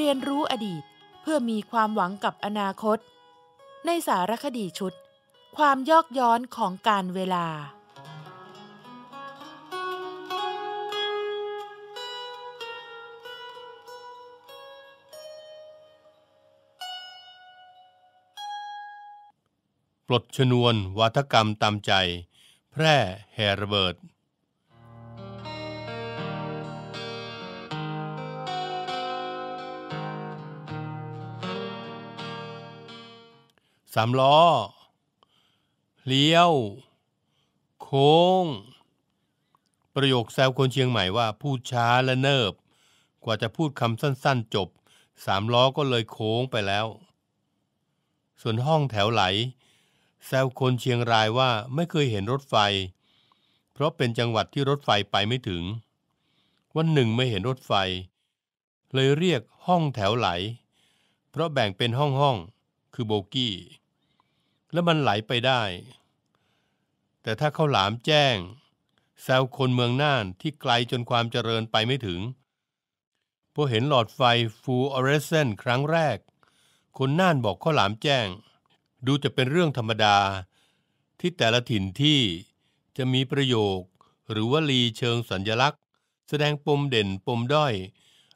เรียนรู้อดีตเพื่อมีความหวังกับอนาคต ในสารคดีชุด ความยอกย้อนของการเวลา ปลดชนวนวัฒกรรมตามใจ แพร่แฮระเบิดสามล้อเลี้ยว โค้ง ประโยคแซวคนเชียงใหม่ว่า พูดช้าและเนิบ กว่าจะพูดคำสั้น ๆจบ สามล้อก็เลยโค้งไปแล้ว ส่วนห้องแถวไหล แซวคนเชียงรายว่าไม่เคยเห็นรถไฟ เพราะเป็นจังหวัดที่รถไฟไปไม่ถึง วันหนึ่งไม่เห็นรถไฟ เลยเรียกห้องแถวไหล เพราะแบ่งเป็นห้องห้องคือโบกี้แล้วมันไหลไปได้ แต่ถ้าข้าหลามแจ้ง แซวคนเมืองน่านที่ไกลจนความเจริญไปไม่ถึง พอเห็นหลอดไฟ ฟูออเรสเซนครั้งแรก คนน่านบอกข้าหลามแจ้ง ดูจะเป็นเรื่องธรรมดา ที่แต่ละถิ่นที่จะมีประโยคหรือวลีเชิงสัญญลักษณ์ แสดงปมเด่นปมด้อย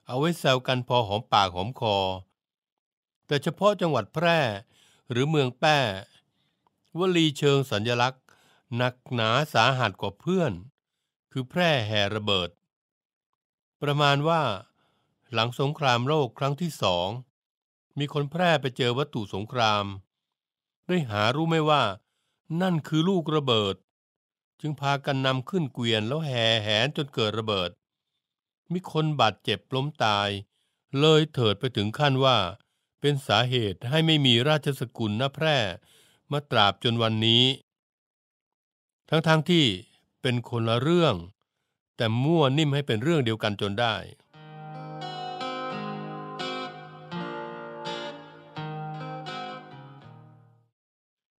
เอาไว้แซวกันพอหอมปากหอมคอ แต่เฉพาะจังหวัดแพร่หรือเมืองแป้วลีเชิงสัญลักษณ์หนักหนาสาหัสกว่าเพื่อน คือแพร่แห่ระเบิด ประมาณว่า หลังสงครามโลกครั้งที่สอง มีคนแพร่ไปเจอวัตถุสงคราม ได้หารู้ไม่ว่า นั่นคือลูกระเบิด จึงพากันนำขึ้นเกวียนแล้วแห่แหนจนเกิดระเบิด มีคนบาดเจ็บล้มตาย เลยเถิดไปถึงขั้นว่า เป็นสาเหตุให้ไม่มีราชสกุลนแพร่มาตราบจนวันนี้ ทั้งๆทที่เป็นคนละเรื่อง แต่มั่วนิ่มให้เป็นเรื่องเดียวกันจนได้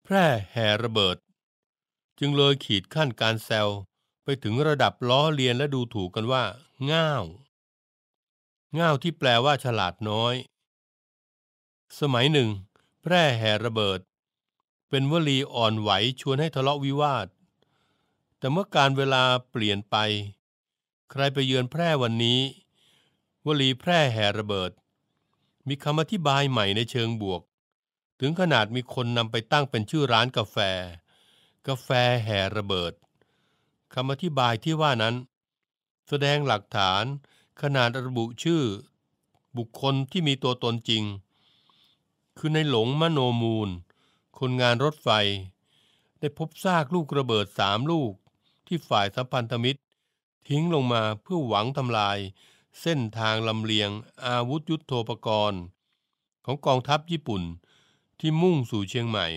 แพร่แห่ระเบิดจึงเลยขีดขั้นการแซวไปถึงระดับล้อเลียนและดูถูกกันว่าง่าวง่าวที่แปลว่าฉลาดน้อย สมัยหนึ่งแพร่แห่ระเบิดเป็นวลีอ่อนไหวชวนให้ทะเลาะวิวาท แต่เมื่อการเวลาเปลี่ยนไป ใครไปเยือนแพร่วันนี้ วลีแพร่แห่ระเบิด มีคำอธิบายใหม่ในเชิงบวก ถึงขนาดมีคนนำไปตั้งเป็นชื่อร้านกาแฟ กาแฟแห่ระเบิดคำอธิบายที่ว่านั้น แสดงหลักฐานขนาดระบุชื่อ บุคคลที่มีตัวตนจริง คือในหลงมโนมูลคนงานรถไฟ ได้พบซากลูกระเบิดสามลูกที่ฝ่ายสัมพันธมิตร ทิ้งลงมาเพื่อหวังทำลาย เส้นทางลำเลียงอาวุธยุโทโธปกรณ์ของกองทัพญี่ปุ่นที่มุ่งสู่เชียงใหม่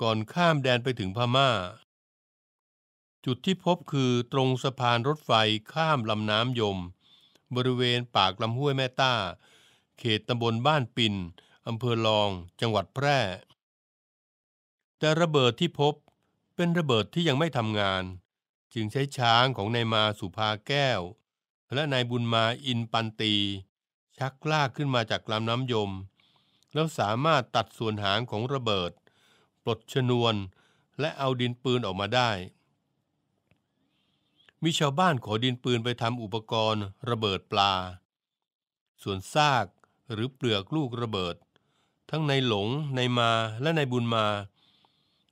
ก่อนข้ามแดนไปถึงพมา่า จุดที่พบคือตรงสะพานรถไฟข้ามลำน้ำยม บริเวณปากลำห้วยแม่ต้า เขตตำบลบ้านปินอำเภอลองจังหวัดแพร่แต่ระเบิดที่พบเป็นระเบิดที่ยังไม่ทำงาน จึงใช้ช้างของนายมาสุภาแก้ว และนายบุญมาอินปันตีชักลากขึ้นมาจากลำน้ำยม แล้วสามารถตัดส่วนหางของระเบิด ปลดชนวนและเอาดินปืนออกมาได้ มีชาวบ้านขอดินปืนไปทำอุปกรณ์ ระเบิดปลา ส่วนซากหรือเปลือกลูกระเบิด ทั้งในหลงในมาและในบุญมา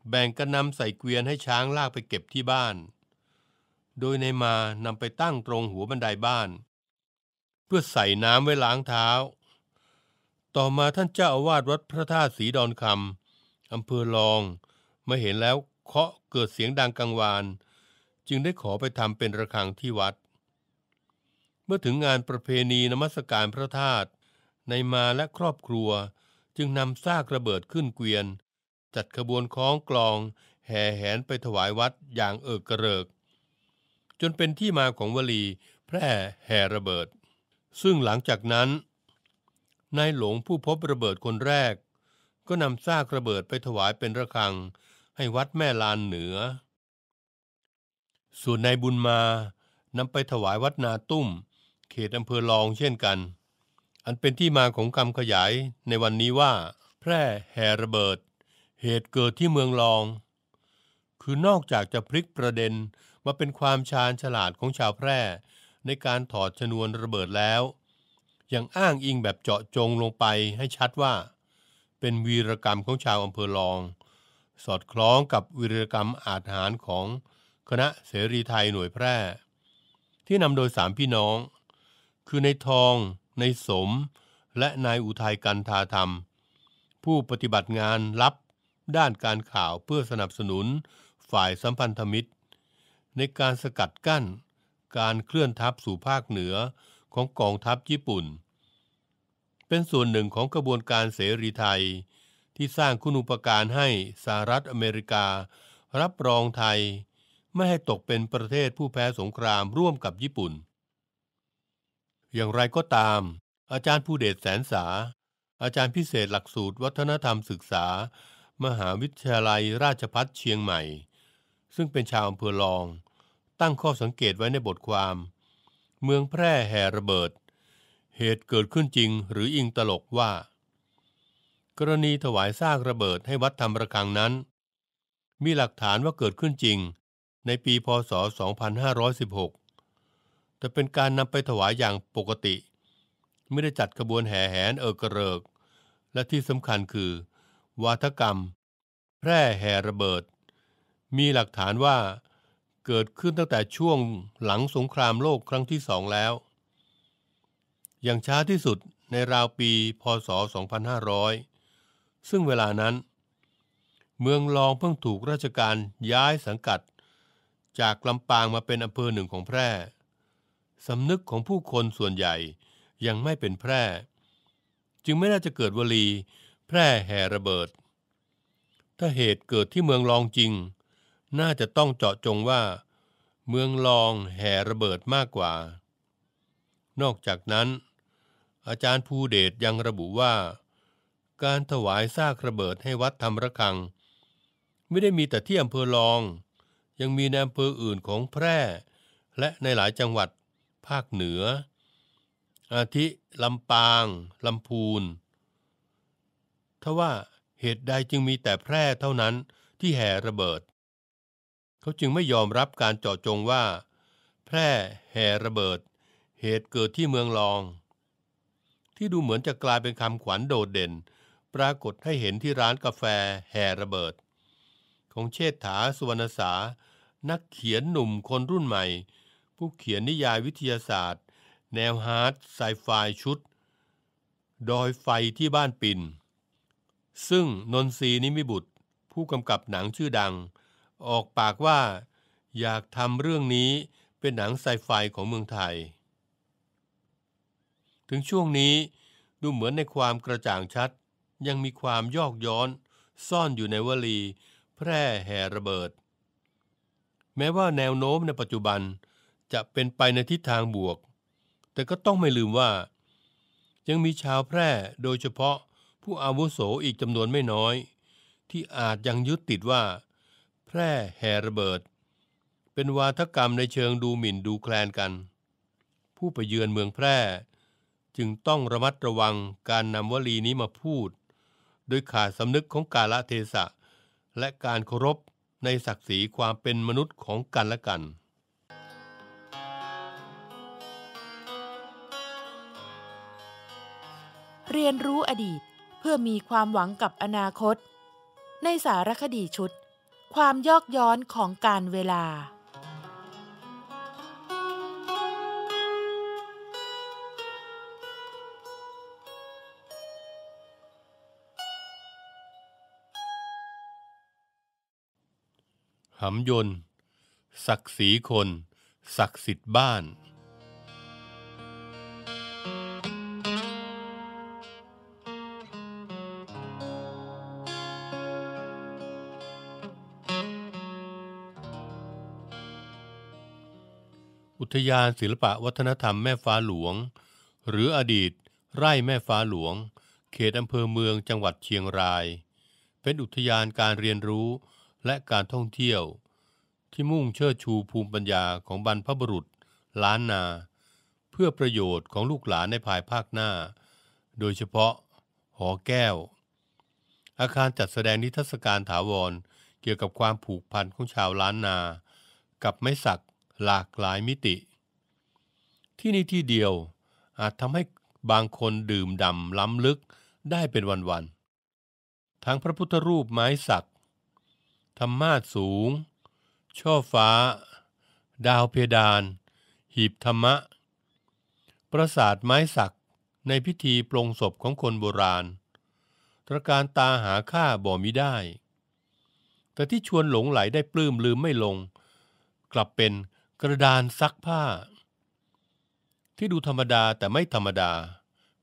แบ่งกันนำใส่เกวียนให้ช้างลากไปเก็บที่บ้าน โดยในมานำไปตั้งตรงหัวบันไดบ้าน เพื่อใส่น้ำไว้ล้างเท้า ต่อมาท่านเจ้าอาวาสวัดพระธาตุสีดอนคำอำเภอลองมาเห็นแล้วเคาะเกิดเสียงดังกังวาน จึงได้ขอไปทำเป็นระฆังที่วัด เมื่อถึงงานประเพณีนมัสการพระธาตุในมาและครอบครัวจึงนำซากระเบิดขึ้นเกวียนจัดขบวนคล้องกลองแห่แหนไปถวายวัดอย่างเอิกกระเริก จนเป็นที่มาของวลีแพร่แห่ระเบิด ซึ่งหลังจากนั้นนายหลงผู้พบระเบิดคนแรก ก็นำซากระเบิดไปถวายเป็นระฆัง ให้วัดแม่ลานเหนือ ส่วนนายบุญมานำไปถวายวัดนาตุ้มเขตอำเภอลองเช่นกัน อันเป็นที่มาของคำขยายในวันนี้ว่า แพร่แห่ระเบิดเหตุเกิดที่เมืองลอง คือนอกจากจะพลิกประเด็นมาเป็นความชาญฉลาดของชาวแพร่ ในการถอดชนวนระเบิดแล้ว ยังอ้างอิงแบบเจาะจงลงไปให้ชัดว่า เป็นวีรกรรมของชาวอำเภอลอง สอดคล้องกับวีรกรรมอาถรรพ์ของคณะเสรีไทยหน่วยแพร่ ที่นำโดยสามพี่น้อง คือในทอง ในสม และนายอุทัยกันทาธรรม ผู้ปฏิบัติงานรับด้านการข่าวเพื่อสนับสนุนฝ่ายสัมพันธมิตร ในการสกัดกั้น การเคลื่อนทัพสู่ภาคเหนือของกองทัพญี่ปุ่น เป็นส่วนหนึ่งของกระบวนการเสรีไทยที่สร้างคุณูปการให้สหรัฐอเมริการับรองไทย ไม่ให้ตกเป็นประเทศผู้แพ้สงครามร่วมกับญี่ปุ่น อย่างไรก็ตาม อาจารย์ผู้เดชแสนสา อาจารย์พิเศษหลักสูตรวัฒนธรรมศึกษามหาวิทยาลัยราชพัฒเชียงใหม่ ซึ่งเป็นชาวอำเภอลอง ตั้งข้อสังเกตไว้ในบทความ เมืองแพร่แห่ระเบิด เหตุเกิดขึ้นจริงหรืออิงตลกว่า กรณีถวายซากระเบิดให้วัดธรรมระคังนั้น มีหลักฐานว่าเกิดขึ้นจริง ในปีพศ 2516 แต่เป็นการนำไปถวายอย่างปกติ ไม่ได้จัดขบวนแห่แหนเออกระเริก และที่สำคัญคือวาทกรรม แพร่แห่ระเบิด มีหลักฐานว่า เกิดขึ้นตั้งแต่ช่วงหลังสงครามโลกครั้งที่สองแล้ว อย่างช้าที่สุดในราวปีพศ2500 ซึ่งเวลานั้น เมืองลองเพิ่งถูกราชการย้ายสังกัด จากลำปางมาเป็นอำเภอหนึ่งของแพร่สำนึกของผู้คนส่วนใหญ่ยังไม่เป็นแพร่ จึงไม่น่าจะเกิดวลีแพร่แห่ระเบิด ถ้าเหตุเกิดที่เมืองลองจริง น่าจะต้องเจาะจงว่า เมืองลองแห่ระเบิดมากกว่า นอกจากนั้น อาจารย์ภูเดชยังระบุว่า การถวายซากระเบิดให้วัดธรรมระคัง ไม่ได้มีแต่ที่อำเภอลอง ยังมีในอำเภออื่นของแพร่ และในหลายจังหวัด ภาคเหนือ อาทิลำปางลำพูนทว่าเหตุใดจึงมีแต่แพร่เท่านั้นที่แห่ระเบิด เขาจึงไม่ยอมรับการเจาะจงว่า แพร่แห่ระเบิด เหตุเกิดที่เมืองลอง ที่ดูเหมือนจะกลายเป็นคำขวัญโดดเด่น ปรากฏให้เห็นที่ร้านกาแฟแห่ระเบิด ของเชษฐาสุวรรณสา นักเขียนหนุ่มคนรุ่นใหม่ ผู้เขียนนิยายวิทยาศาสตร์ แนวฮาร์ดไซไฟชุดดอยไฟที่บ้านปิ่นซึ่งนนทรีนิมิบุตร ผู้กำกับหนังชื่อดัง ออกปากว่า อยากทำเรื่องนี้เป็นหนังไซไฟของเมืองไทย ถึงช่วงนี้ดูเหมือนในความกระจ่างชัด ยังมีความยอกย้อนซ่อนอยู่ในวลี แพร่แห่ระเบิด แม้ว่าแนวโน้มในปัจจุบันจะเป็นไปในทิศทางบวก แต่ก็ต้องไม่ลืมว่า ยังมีชาวแพร่โดยเฉพาะผู้อาวุโสอีกจำนวนไม่น้อย ที่อาจยังยึดติดว่า แพร่แห่ระเบิดเป็นวาทกรรมในเชิงดูหมิ่นดูแคลนกัน ผู้ไปเยือนเมืองแพร่ จึงต้องระมัดระวังการนำวลีนี้มาพูด โดยขาดสำนึกของกาลเทศะ และการเคารพในศักดิ์ศรีความเป็นมนุษย์ของกันและกัน เรียนรู้อดีตเพื่อมีความหวังกับอนาคต ในสารคดีชุด ความยอกย้อนของการเวลาหำยนศักดิ์ศรีคน ศักดิ์สิทธิ์บ้านทยานศิลปะวัฒนธรรมแม่ฟ้าหลวง หรืออดีตไร่แม่ฟ้าหลวง เขตอำเภอเมืองจังหวัดเชียงราย เป็นอุทยานการเรียนรู้และการท่องเที่ยว ที่มุ่งเชิดชูภูมิปัญญาของบรรพบุรุษล้านนา เพื่อประโยชน์ของลูกหลานในภายภาคหน้า โดยเฉพาะหอแก้ว อาคารจัดแสดงนิทรรศการถาวรเกี่ยวกับความผูกพันของชาวล้านนา กับไม้สักหลากหลายมิติ ที่นี่ที่เดียวอาจทำให้บางคนดื่มดำล้ำลึกได้เป็นวันๆทั้งพระพุทธรูปไม้สักธรรมาสูง ช่อฟ้า ดาวเพดาน หีบธรรมะ ปราสาทไม้สักในพิธีปรงศพของคนโบราณ ตระการตาหาค่าบ่มิได้ แต่ที่ชวนหลงไหลได้ปลื้มลืมไม่ลงกลับเป็นกระดานซักผ้า ที่ดูธรรมดาแต่ไม่ธรรมดา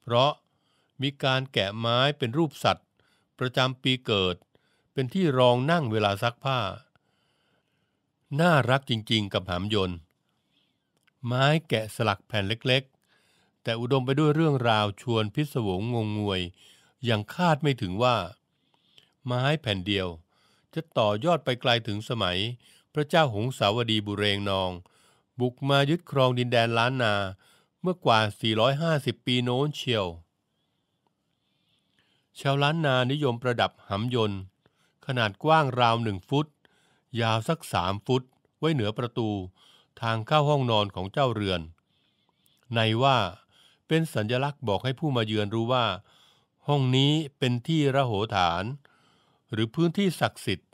เพราะมีการแกะไม้เป็นรูปสัตว์ ประจำปีเกิด เป็นที่รองนั่งเวลาซักผ้า น่ารักจริงๆกับหามยนต์ไม้แกะสลักแผ่นเล็กๆ แต่อุดมไปด้วยเรื่องราวชวนพิศวงงงงวยอย่างคาดไม่ถึงว่า ไม้แผ่นเดียวจะต่อยอดไปไกลถึงสมัยพระเจ้าหงสาวดีบุเรงนองบุกมายึดครองดินแดนล้านนาเมื่อกว่า 450 ปีโน้นเชียว ชาวล้านนานิยมประดับหำยนต์ ขนาดกว้างราวหนึ่งฟุต ยาวสักสามฟุตไว้เหนือประตูทางเข้าห้องนอนของเจ้าเรือน ในว่าเป็นสัญลักษณ์บอกให้ผู้มาเยือนรู้ว่า ห้องนี้เป็นที่ระโหฐาน หรือพื้นที่ศักดิ์สิทธิ์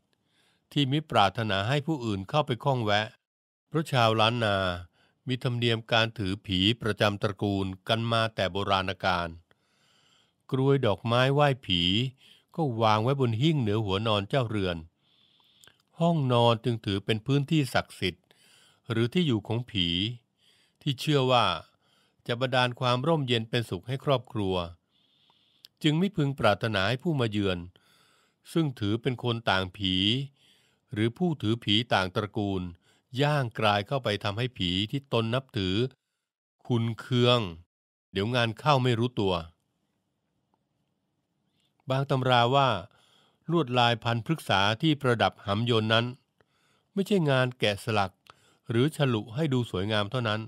ที่มิปรารถนาให้ผู้อื่นเข้าไปข้องแวะราะชาวล้านนา มีธรรมเนียมการถือผีประจำตระกูลกันมาแต่โบราณกาลกรวยดอกไม้ไหว้ผีก็วางไว้บนหิ้งเหนือหัวนอนเจ้าเรือน ห้องนอนจึงถือเป็นพื้นที่ศักดิ์สิทธิ์ หรือที่อยู่ของผี ที่เชื่อว่า จะบันดาลความร่มเย็นเป็นสุขให้ครอบครัว จึงไม่พึงปรารถนาให้ผู้มาเยือน ซึ่งถือเป็นคนต่างผี หรือผู้ถือผีต่างตระกูลย่างกลายเข้าไปทำให้ผีที่ตนนับถือ คุณเคือง เดี๋ยวงานเข้าไม่รู้ตัว บางตำราว่า ลวดลายพันพฤกษาที่ประดับหำยนนั้น ไม่ใช่งานแกะสลักหรือฉลุให้ดูสวยงามเท่านั้น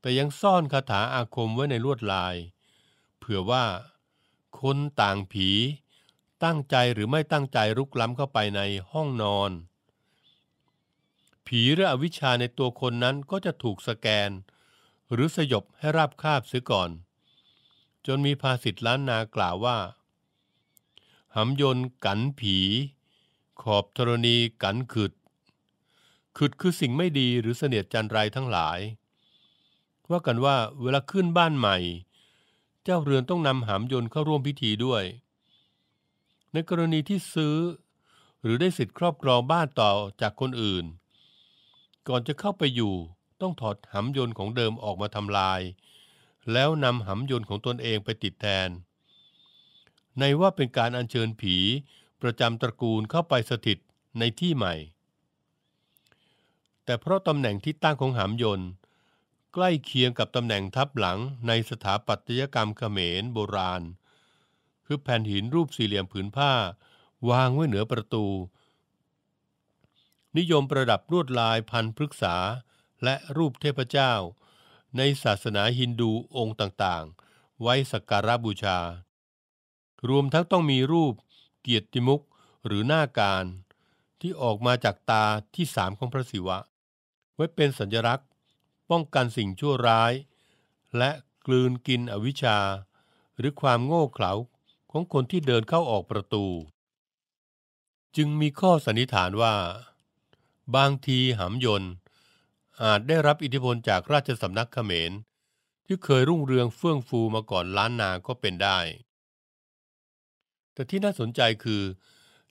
แต่ยังซ่อนคาถาอาคมไว้ในลวดลาย เผื่อว่า คนต่างผี ตั้งใจหรือไม่ตั้งใจรุกล้ำเข้าไปในห้องนอนผีหรืออวิชชาในตัวคนนั้นก็จะถูกสแกน หรือสยบให้ราบคาบเสียก่อน จนมีภาษิตล้านนากล่าวว่าหำยนกันผีขอบธรณีกันขึด ขึดคือสิ่งไม่ดีหรือเสนียดจันไรทั้งหลาย ว่ากันว่าเวลาขึ้นบ้านใหม่ เจ้าเรือนต้องนำหำยนเข้าร่วมพิธีด้วย ในกรณีที่ซื้อหรือได้สิทธิ์ครอบครองบ้านต่อจากคนอื่นก่อนจะเข้าไปอยู่ต้องถอดหำยนต์ของเดิมออกมาทำลาย แล้วนำหำยนต์ของตนเองไปติดแทน ในว่าเป็นการอัญเชิญผีประจำตระกูลเข้าไปสถิตในที่ใหม่ แต่เพราะตำแหน่งที่ตั้งของหำยนต์ ใกล้เคียงกับตำแหน่งทับหลังในสถาปัตยกรรมเขมรโบราณ คือแผ่นหินรูปสี่เหลี่ยมผืนผ้า วางไว้เหนือประตูนิยมประดับลวดลายพันพฤกษาและรูปเทพเจ้าในศาสนาฮินดูองค์ต่างๆ ไว้สักการะบูชา รวมทั้งต้องมีรูปเกียรติมุกหรือหน้าการที่ออกมาจากตาที่สามของพระศิวะ ไว้เป็นสัญลักษณ์ป้องกันสิ่งชั่วร้าย และกลืนกินอวิชชาหรือความโง่เขลาของคนที่เดินเข้าออกประตู จึงมีข้อสันนิษฐานว่าบางทีหำยนอาจได้รับอิทธิพลจากราชสำนักขเขมร ที่เคยรุ่งเรืองเฟื่องฟูมาก่อนล้านนาก็เป็นได้ แต่ที่น่าสนใจคือ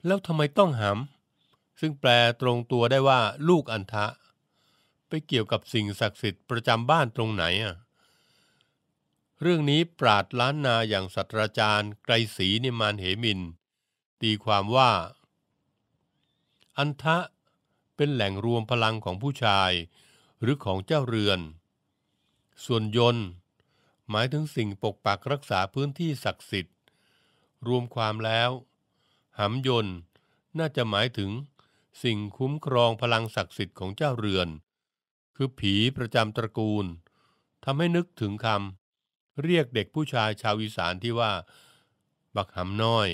แล้วทำไมต้องหำซึ่งแปลตรงตัวได้ว่า ลูกอันทะ ไปเกี่ยวกับสิ่งศักดิ์สิทธิ์ประจำบ้านตรงไหนอ่ะเรื่องนี้ปราดล้านนาอย่างสัตราจารย์ไกรศรีนิมานเหมิน ตีความว่า อันทะเป็นแหล่งรวมพลังของผู้ชายหรือของเจ้าเรือน ส่วนยนต์ หมายถึงสิ่งปกปักรักษาพื้นที่ศักดิ์สิทธิ์ รวมความแล้วหำยนต์น่าจะหมายถึงสิ่งคุ้มครองพลังศักดิ์สิทธิ์ของเจ้าเรือน คือผีประจำตระกูลทำให้นึกถึงคำเรียกเด็กผู้ชายชาวอีสานที่ว่า บักหำน้อย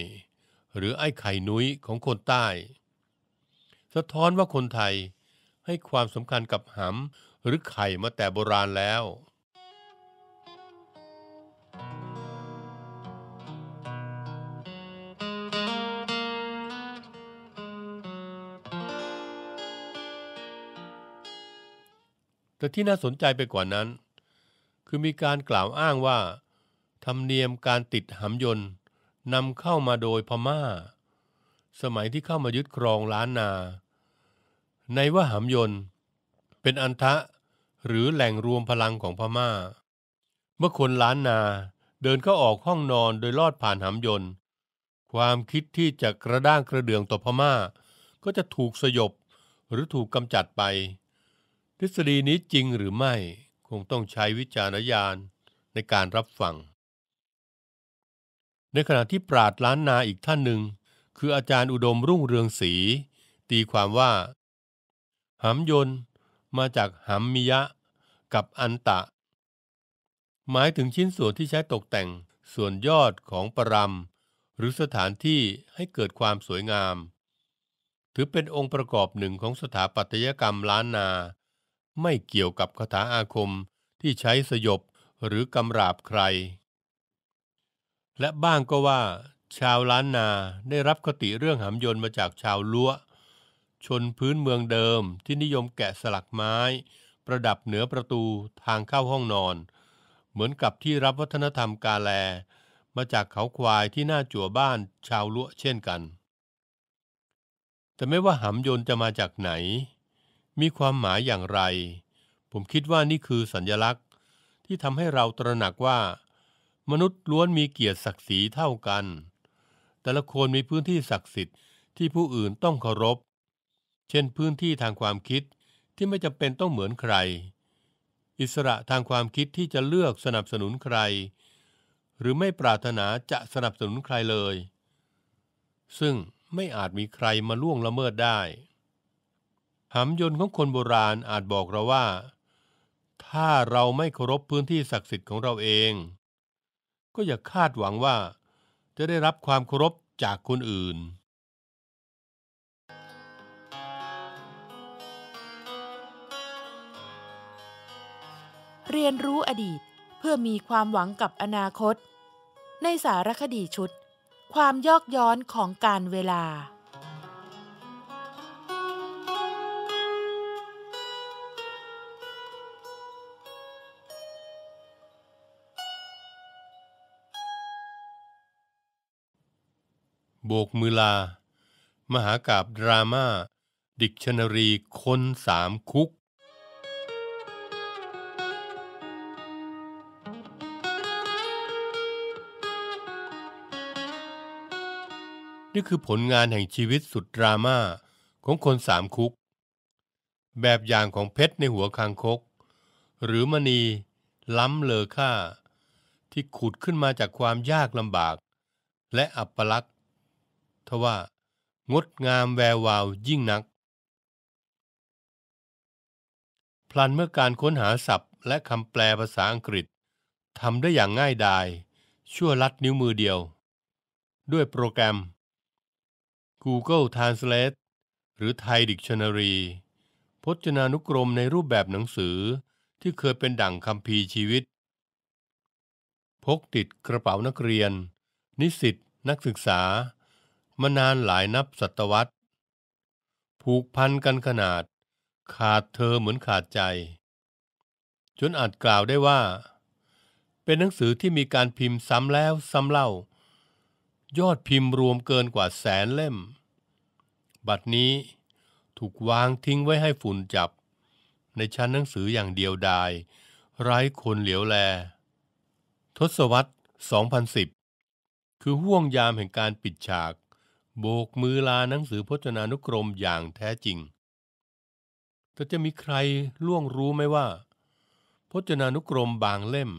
หรือไอ้ไข่นุ้ยของคนใต้สะท้อนว่าคนไทยให้ความสำคัญกับหำหรือไข่มาแต่โบราณแล้ว แต่ที่น่าสนใจไปกว่านั้น คือมีการกล่าวอ้างว่า ธรรมเนียมการติดหำยนต์นำเข้ามาโดยพมา่าสมัยที่เข้ามายึดครองล้านนา ในวหามยนต์เป็นอันทะหรือแหล่งรวมพลังของพมา่า เมื่อคนล้านนาเดินเข้าออกห้องนอนโดยลอดผ่านหามยนต์ความคิดที่จะกระด้างกระเดืองต่อพมา่าก็จะถูกสยบหรือถูกกำจัดไป ทฤษฎีนี้จริงหรือไม่คงต้องใช้วิจารณญาณในการรับฟังในขณะที่ปราดล้านนาอีกท่านหนึ่งคืออาจารย์อุดมรุ่งเรืองศรีตีความว่าหำยนมาจากหำมิยะกับอันตะ หมายถึงชิ้นส่วนที่ใช้ตกแต่งส่วนยอดของปรำหรือสถานที่ให้เกิดความสวยงาม ถือเป็นองค์ประกอบหนึ่งของสถาปัตยกรรมล้านนา ไม่เกี่ยวกับคาถาอาคมที่ใช้สยบหรือกำราบใคร และบ้างก็ว่าชาวล้านนาได้รับคติเรื่องหำยนต์มาจากชาวล้วชนพื้นเมืองเดิมที่นิยมแกะสลักไม้ ประดับเหนือประตูทางเข้าห้องนอน เหมือนกับที่รับวัฒนธรรมกาแล มาจากเขาควายที่หน้าจั่วบ้านชาวล้วเช่นกัน แต่ไม่ว่าหำยนต์จะมาจากไหน มีความหมายอย่างไร ผมคิดว่านี่คือสัญญลักษณ์ที่ทำให้เราตระหนักว่า มนุษย์ล้วนมีเกียรติศักดิ์ศรีเท่ากันแต่ละคนมีพื้นที่ศักดิ์สิทธิ์ที่ผู้อื่นต้องเคารพ เช่นพื้นที่ทางความคิดที่ไม่จำเป็นต้องเหมือนใคร อิสระทางความคิดที่จะเลือกสนับสนุนใคร หรือไม่ปรารถนาจะสนับสนุนใครเลย ซึ่งไม่อาจมีใครมาล่วงละเมิดได้หำยนต์ของคนโบราณอาจบอกเราว่า ถ้าเราไม่เคารพพื้นที่ศักดิ์สิทธิ์ของเราเอง ก็อย่าคาดหวังว่าจะได้รับความเคารพจากคนอื่น เรียนรู้อดีตเพื่อมีความหวังกับอนาคต ในสารคดีชุด ความยอกย้อนของการเวลาโบกมือลา มหากาบดราม่าดิกชันรีคนสามคุก นี่คือผลงานแห่งชีวิตสุดดราม่าของคนสามคุก แบบอย่างของเพชรในหัวคางคก หรือมณี ล้ำเลอค่า ที่ขุดขึ้นมาจากความยากลำบากและอัปลักษณทว่า งดงามแวววาว ยิ่งนัก พลันเมื่อการค้นหาศัพท์และคำแปลภาษาอังกฤษทำได้อย่างง่ายดาย ชั่วลัดนิ้วมือเดียว ด้วยโปรแกรม Google Translate หรือ Thai Dictionary พจนานุกรมในรูปแบบหนังสือที่เคยเป็นดั่งคำพีชีวิต พกติดกระเป๋านักเรียน นิสิตนักศึกษามานานหลายนับศตวรรษ ผูกพันกันขนาด ขาดเธอเหมือนขาดใจ จนอาจกล่าวได้ว่า เป็นหนังสือที่มีการพิมพ์ซ้ำแล้วซ้ำเล่า ยอดพิมพ์รวมเกินกว่าแสนเล่ม บัดนี้ถูกวางทิ้งไว้ให้ฝุ่นจับ ในชั้นหนังสืออย่างเดียวดาย ไร้คนเหลียวแล ทศวรรษ 2010 คือห่วงยามแห่งการปิดฉากโบกมือลาหนังสือพจนานุกรมอย่างแท้จริง แต่จะมีใครล่วงรู้ไหมว่าพจนานุกรมบางเล่ม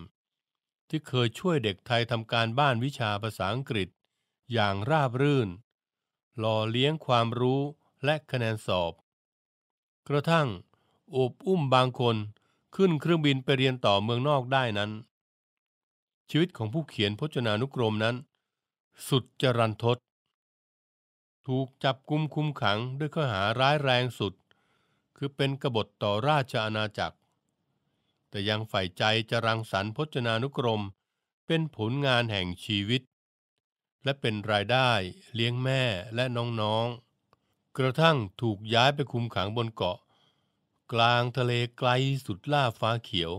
ที่เคยช่วยเด็กไทยทำการบ้านวิชาภาษาอังกฤษอย่างราบรื่น หล่อเลี้ยงความรู้และคะแนนสอบ กระทั่งอบอุ้มบางคนขึ้นเครื่องบินไปเรียนต่อเมืองนอกได้นั้น ชีวิตของผู้เขียนพจนานุกรมนั้น สุดจรันทดถูกจับกุมคุมขังด้วยข้อหาร้ายแรงสุด คือเป็นกบฏต่อราชอาณาจักร แต่ยังใฝ่ใจจะรังสรรค์พจนานุกรม เป็นผลงานแห่งชีวิต และเป็นรายได้เลี้ยงแม่และน้องๆกระทั่งถูกย้ายไปคุมขังบนเกาะ กลางทะเลไกลสุดล่าฟ้าเขียว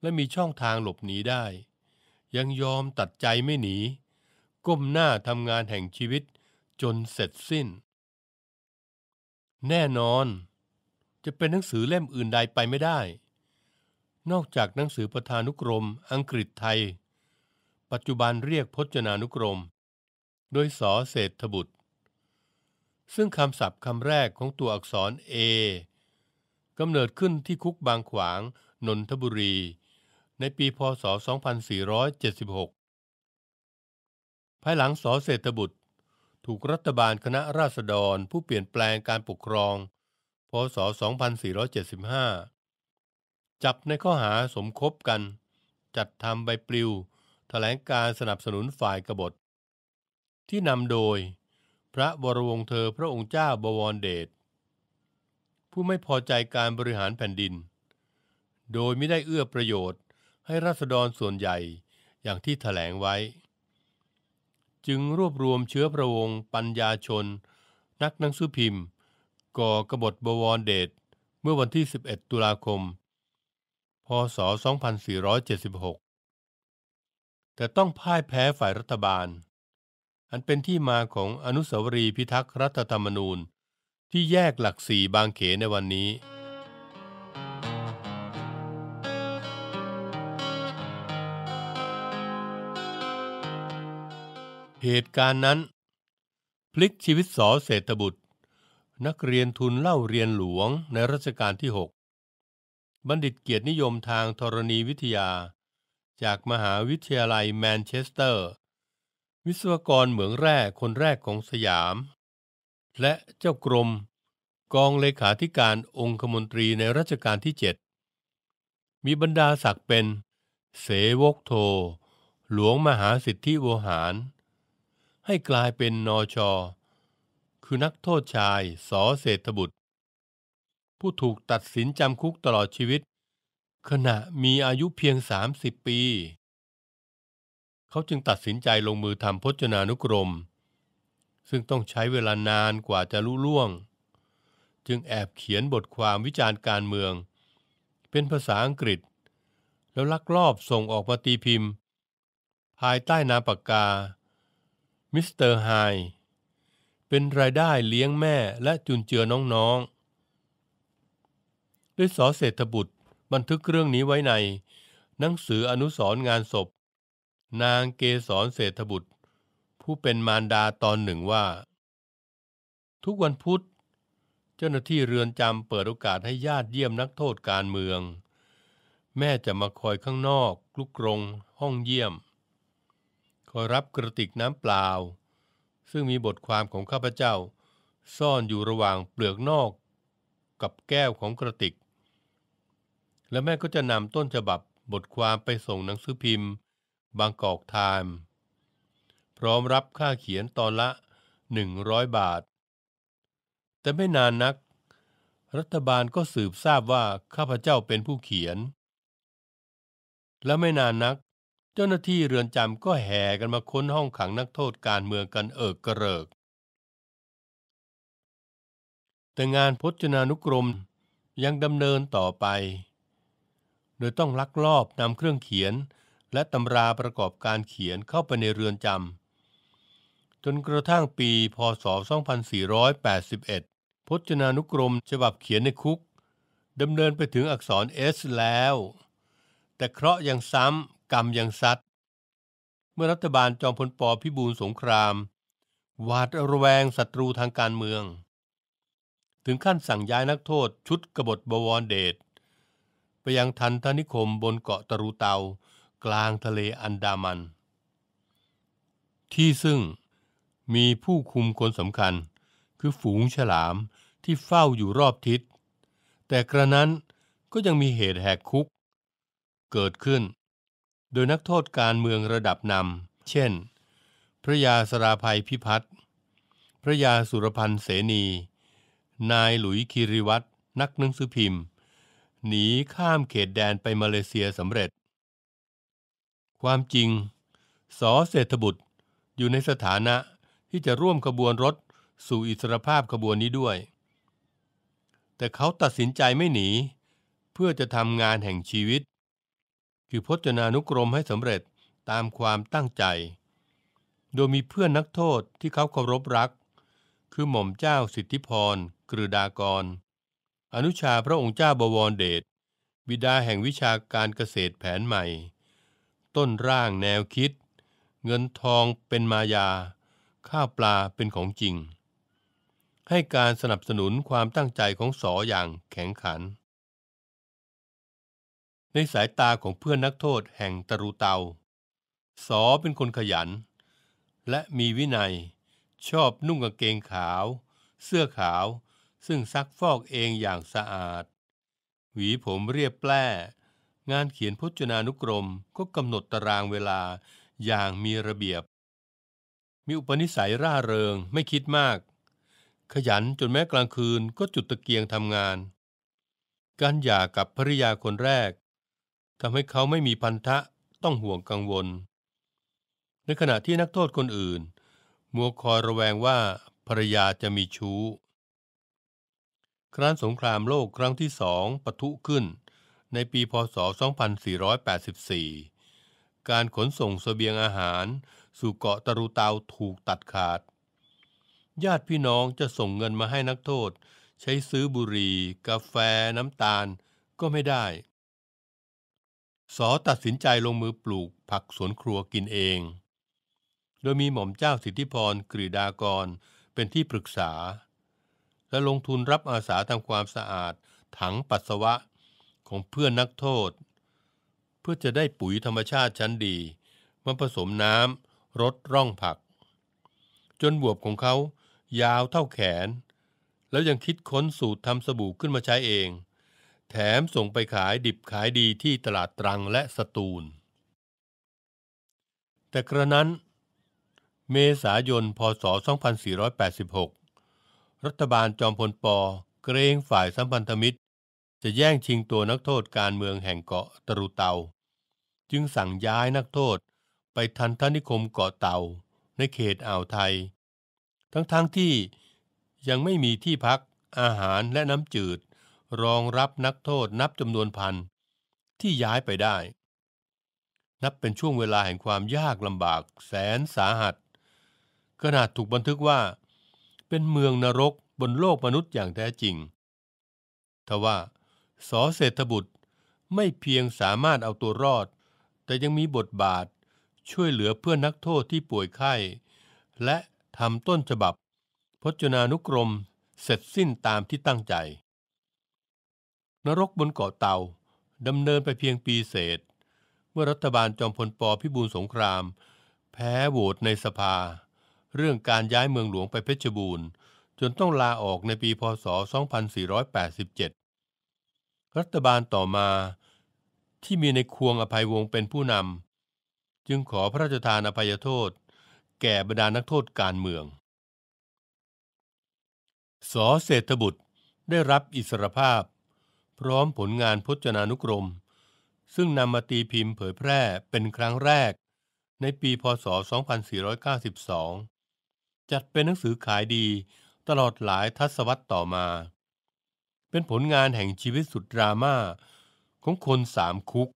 และมีช่องทางหลบหนีได้ ยังยอมตัดใจไม่หนีก้มหน้าทำงานแห่งชีวิตจนเสร็จสิ้น แน่นอนจะเป็นหนังสือเล่มอื่นใดไปไม่ได้ นอกจากหนังสือประธานุกรมอังกฤษไทย ปัจจุบันเรียกพจนานุกรม โดยสอเศรษฐบุตร ซึ่งคำศัพท์คำแรกของตัวอักษร A กำเนิดขึ้นที่คุกบางขวางนนทบุรี ในปีพศ 2476 ภายหลังสอเศรษฐบุตรถูกรัฐบาลคณะราษฎรผู้เปลี่ยนแปลงการปกครอง พศ 2475 จับในข้อหาสมคบกันจัดทำใบปลิวถแถลงการสนับสนุนฝ่ายกบฏ ที่นำโดยพระบรวงเธอพระองค์เจ้าบวรเดช ผู้ไม่พอใจการบริหารแผ่นดิน โดยไม่ได้เอื้อประโยชน์ให้ราษฎรส่วนใหญ่อย่างที่ถแถลงไว้จึงรวบรวมเชื้อพระวงศ์ปัญญาชน นักหนังสือพิมพ์ ก่อกบฏบวรเดชเมื่อวันที่ 11 ตุลาคม พศ 2476 แต่ต้องพ่ายแพ้ฝ่ายรัฐบาล อันเป็นที่มาของอนุสาวรีย์พิทักษ์รัฐธรรมนูญที่แยกหลักสี่บางเขนในวันนี้เหตุการณ์นั้น พลิกชีวิตสอเศรษฐบุตร นักเรียนทุนเล่าเรียนหลวงในรัชกาลที่ 6 บัณฑิตเกียรตินิยมทางธรณีวิทยา จากมหาวิทยาลัยแมนเชสเตอร์ วิศวกรเหมืองแร่คนแรกของสยาม และเจ้ากรม กองเลขาธิการองคมนตรีในรัชกาลที่ 7 มีบรรดาศักดิ์เป็นเสวกโทหลวงมหาสิทธิโวหารให้กลายเป็นนอชอคือนักโทษชาย สอเศรษฐบุตร ผู้ถูกตัดสินจำคุกตลอดชีวิต ขณะมีอายุเพียง 30 ปี เขาจึงตัดสินใจลงมือทำพจนานุกรม ซึ่งต้องใช้เวลานานกว่าจะลุล่วง จึงแอบเขียนบทความวิจารณ์การเมือง เป็นภาษาอังกฤษ แล้วลักลอบส่งออกมาตีพิมพ์ ภายใต้นามปากกามิสเตอร์ไฮเป็นรายได้เลี้ยงแม่และจุนเจือน้องๆ ด้วยสอเศรษฐบุตร บันทึกเรื่องนี้ไว้ใน หนังสืออนุสรงานศพ นางเกศรเศรษฐบุตร ผู้เป็นมารดาตอนหนึ่งว่า ทุกวันพุธ เจ้าหน้าที่เรือนจำเปิดโอกาสให้ญาติเยี่ยมนักโทษการเมือง แม่จะมาคอยข้างนอกลุกกรง ห้องเยี่ยมขอรับกระติกน้ำเปล่า ซึ่งมีบทความของข้าพเจ้า ซ่อนอยู่ระหว่างเปลือกนอก กับแก้วของกระติกและแม่ก็จะนำต้นฉบับบทความไปส่งหนังสือพิมพ์บางกอกไทม์พร้อมรับค่าเขียนตอนละ 100 บาท แต่ไม่นานนัก รัฐบาลก็สืบทราบว่าข้าพเจ้าเป็นผู้เขียน และไม่นานนักเจ้าหน้าที่เรือนจำก็แห่กันมาค้นห้องขังนักโทษการเมืองกันเอิกกระเริก แต่งานพจนานุกรมยังดำเนินต่อไป โดยต้องลักลอบนำเครื่องเขียนและตำราประกอบการเขียนเข้าไปในเรือนจำ จนกระทั่งปีพศ 2481 พจนานุกรมฉบับเขียนในคุกดำเนินไปถึงอักษร S แล้ว แต่เคราะห์ยังซ้ำกรรมยังซัดเมื่อรัฐบาลจอมพลปอพิบูลสงครามหวาดระแวงศัตรูทางการเมือง ถึงขั้นสั่งย้ายนักโทษชุดกบฏบวรเดชไปยังทันทนิคมบนเกาะตะรูเตากลางทะเลอันดามัน ที่ซึ่งมีผู้คุมคนสำคัญคือฝูงฉลามที่เฝ้าอยู่รอบทิศ แต่กระนั้นก็ยังมีเหตุแหกคุก เกิดขึ้นโดยนักโทษการเมืองระดับนำ เช่น พระยาสราภัยพิพัฒน์ พระยาสุรพันธ์เสนี นายหลุยคิริวัตรนักหนังสือพิมพ์ หนีข้ามเขตแดนไปมาเลเซียสำเร็จ ความจริง สอเศรษฐบุตรอยู่ในสถานะที่จะร่วมขบวนรถสู่อิสรภาพขบวนนี้ด้วย แต่เขาตัดสินใจไม่หนี เพื่อจะทำงานแห่งชีวิตคือพจนานุกรมให้สำเร็จตามความตั้งใจ โดยมีเพื่อนนักโทษที่เขาเคารพรัก คือหม่อมเจ้าสิทธิพรกฤดากร อนุชาพระองค์เจ้าบวรเดชบิดาแห่งวิชาการเกษตรแผนใหม่ ต้นร่างแนวคิด เงินทองเป็นมายา ข้าวปลาเป็นของจริง ให้การสนับสนุนความตั้งใจของสออย่างแข็งขันในสายตาของเพื่อนนักโทษแห่งตรูเตา สอเป็นคนขยัน และมีวินัย ชอบนุ่งกางเกงขาว เสื้อขาว ซึ่งซักฟอกเองอย่างสะอาด หวีผมเรียบแปร่งานเขียนพจนานุกรมก็กำหนดตารางเวลาอย่างมีระเบียบ มีอุปนิสัยร่าเริงไม่คิดมาก ขยันจนแม้กลางคืนก็จุดตะเกียงทำงาน การหย่ากับภริยาคนแรกทำให้เขาไม่มีพันธะ ต้องห่วงกังวล ในขณะที่นักโทษคนอื่น มัวคอยระแวงว่าภรรยาจะมีชู้ ครั้นสงครามโลกครั้งที่สองปะทุขึ้น ในปีพศ 2484 การขนส่งสเสบียงอาหาร สู่เกาะตะรูเตาถูกตัดขาด ญาติพี่น้องจะส่งเงินมาให้นักโทษ ใช้ซื้อบุหรี่กาแฟน้ำตาลก็ไม่ได้สอตัดสินใจลงมือปลูกผักสวนครัวกินเอง โดยมีหม่อมเจ้าสิทธิพรกรีดากรเป็นที่ปรึกษา และลงทุนรับอาสาทำความสะอาด ถังปัสสาวะของเพื่อนนักโทษ เพื่อจะได้ปุ๋ยธรรมชาติชั้นดี มาผสมน้ำรดร่องผัก จนบวบของเขายาวเท่าแขน แล้วยังคิดค้นสูตรทำสบู่ขึ้นมาใช้เองแถมส่งไปขายดิบขายดีที่ตลาดตรังและสตูล แต่กระนั้นเมษายนพศ 2486 รัฐบาลจอมพลปเกรงฝ่ายสัมพันธมิตรจะแย่งชิงตัวนักโทษการเมืองแห่งเกาะตรุเตา จึงสั่งย้ายนักโทษไปทันทนิคมเกาะเตาในเขตอ่าวไทย ทั้งๆทที่ยังไม่มีที่พัก อาหารและน้ำจืดรองรับนักโทษนับจำนวนพันที่ย้ายไปได้ นับเป็นช่วงเวลาแห่งความยากลำบากแสนสาหัสขนาดถูกบันทึกว่าเป็นเมืองนรกบนโลกมนุษย์อย่างแท้จริงทว่าสอเศรษฐบุตรไม่เพียงสามารถเอาตัวรอด แต่ยังมีบทบาทช่วยเหลือเพื่อนนักโทษที่ป่วยไข้ และทำต้นฉบับพจนานุกรมเสร็จสิ้นตามที่ตั้งใจนรกบนเกาะเตาดำเนินไปเพียงปีเศษ เมื่อรัฐบาลจอมพลปพิบูลสงคราม แพ้โหวตในสภา เรื่องการย้ายเมืองหลวงไปเพชรบูรณ์จนต้องลาออกในปีพศ 2487 รัฐบาลต่อมาที่มีในควงอภัยวงศ์เป็นผู้นำจึงขอพระราชทานอภัยโทษ แก่บรรดานักโทษการเมืองสอเศรษฐบุตรได้รับอิสรภาพพร้อมผลงานพจนานุกรม ซึ่งนำมาตีพิมพ์เผยแพร่เป็นครั้งแรกในปีพศ 2492 จัดเป็นหนังสือขายดีตลอดหลายทศวรรษต่อมา เป็นผลงานแห่งชีวิตสุดดราม่า ของคนสามคุก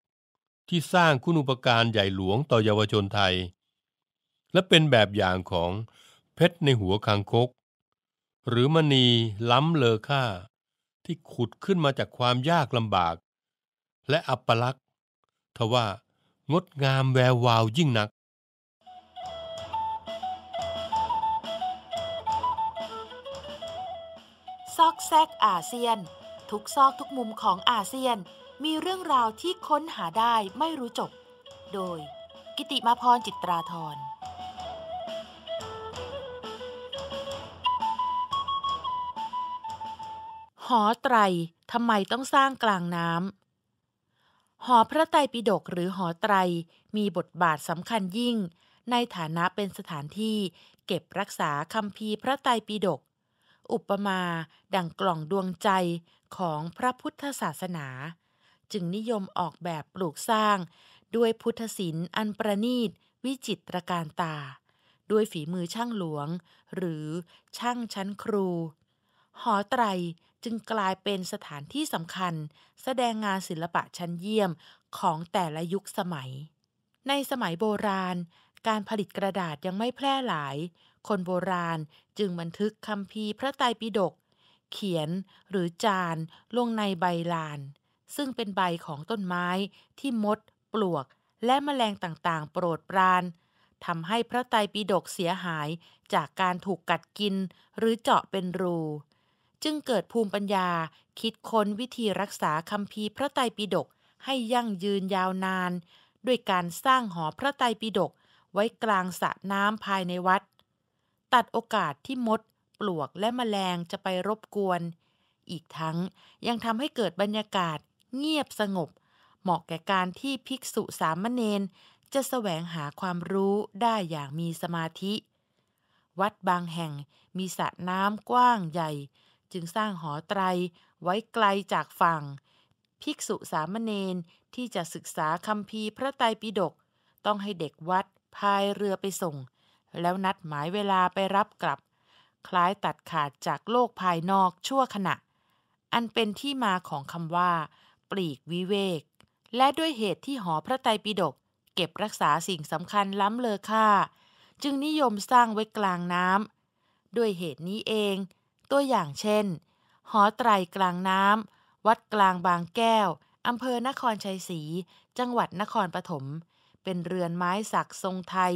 ที่สร้างคุณูปการใหญ่หลวงต่อเยาวชนไทย และเป็นแบบอย่างของเพชรในหัวคางคก หรือมณีล้ำเลอค่าที่ขุดขึ้นมาจากความยากลำบาก และอัปลักษณ์ทว่า งดงามแวววาวยิ่งนัก ซอกแซกอาเซียน ทุกซอกทุกมุมของอาเซียนมีเรื่องราวที่ค้นหาได้ไม่รู้จบ โดยกิติมาพรจิตราธรหอไตร ทำไมต้องสร้างกลางน้ำ หอพระไตรปิฎกหรือหอไตรมีบทบาทสำคัญยิ่งในฐานะเป็นสถานที่เก็บรักษาคำพีพระไตรปิฎกอุปมาดังกล่องดวงใจของพระพุทธศาสนา จึงนิยมออกแบบปลูกสร้าง ด้วยพุทธศิลป์อันประณีต วิจิตรการตา ด้วยฝีมือช่างหลวง หรือช่างชั้นครู หอไตรจึงกลายเป็นสถานที่สำคัญ แสดงงานศิลปะชั้นเยี่ยมของแต่ละยุคสมัย ในสมัยโบราณ การผลิตกระดาษยังไม่แพร่หลาย คนโบราณจึงบันทึกคำพีพระไตรปิฎกเขียนหรือจานลงในใบลาน ซึ่งเป็นใบของต้นไม้ที่มด ปลวก และแมลงต่างๆ โปรดปรานทำให้พระไตรปิฎกเสียหายจากการถูกกัดกินหรือเจาะเป็นรูจึงเกิดภูมิปัญญาคิดค้นวิธีรักษาคำพีพระไตรปิฎกให้ยั่งยืนยาวนานด้วยการสร้างหอพระไตรปิฎกไว้กลางสระน้ำภายในวัด ตัดโอกาสที่มด ปลวกและมแมลงจะไปรบกวน อีกทั้งยังทำให้เกิดบรรยากาศเงียบสงบ เหมาะแก่การที่ภิกษุสามเณรจะสแสวงหาความรู้ได้อย่างมีสมาธิ วัดบางแห่งมีสระน้ำกว้างใหญ่จึงสร้างหอไตรไว้ไกลจากฝั่ง ภิกษุสามเณรที่จะศึกษาคำพีพระไตรปิฎกต้องให้เด็กวัดพายเรือไปส่ง แล้วนัดหมายเวลาไปรับกลับ คล้ายตัดขาดจากโลกภายนอกชั่วขณะ อันเป็นที่มาของคำว่า ปลีกวิเวก และด้วยเหตุที่หอพระไตรปิฎกเก็บรักษาสิ่งสำคัญล้ำเลอค่า จึงนิยมสร้างไว้กลางน้ำด้วยเหตุนี้เองตัวอย่างเช่น หอไตรกลางน้ำ วัดกลางบางแก้ว อำเภอนครชัยศรี จังหวัดนครปฐม เป็นเรือนไม้สักทรงไทย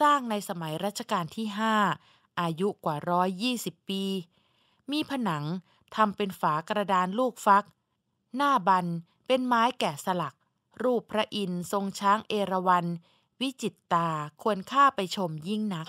สร้างในสมัยรัชกาลที่ 5 อายุกว่า 120 ปี มีผนังทำเป็นฝากระดานลูกฟัก หน้าบันเป็นไม้แกะสลัก รูปพระอินทร์ทรงช้างเอราวัณ วิจิตตาควรค่าไปชมยิ่งนัก